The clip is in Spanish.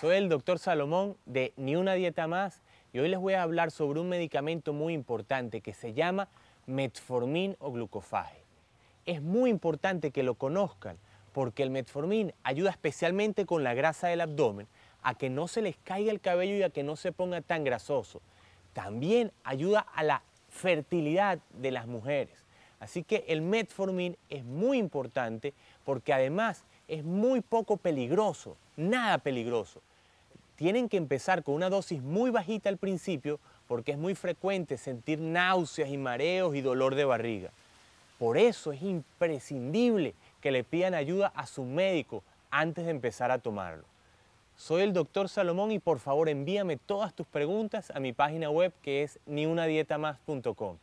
Soy el doctor Salomón de Ni una dieta más y hoy les voy a hablar sobre un medicamento muy importante que se llama metformin o Glucophage. Es muy importante que lo conozcan porque el metformin ayuda especialmente con la grasa del abdomen a que no se les caiga el cabello y a que no se ponga tan grasoso. También ayuda a la fertilidad de las mujeres. Así que el metformin es muy importante porque además es muy poco peligroso, nada peligroso. Tienen que empezar con una dosis muy bajita al principio porque es muy frecuente sentir náuseas y mareos y dolor de barriga. Por eso es imprescindible que le pidan ayuda a su médico antes de empezar a tomarlo. Soy el doctor Salomón y por favor envíame todas tus preguntas a mi página web que es niunadietamás.com.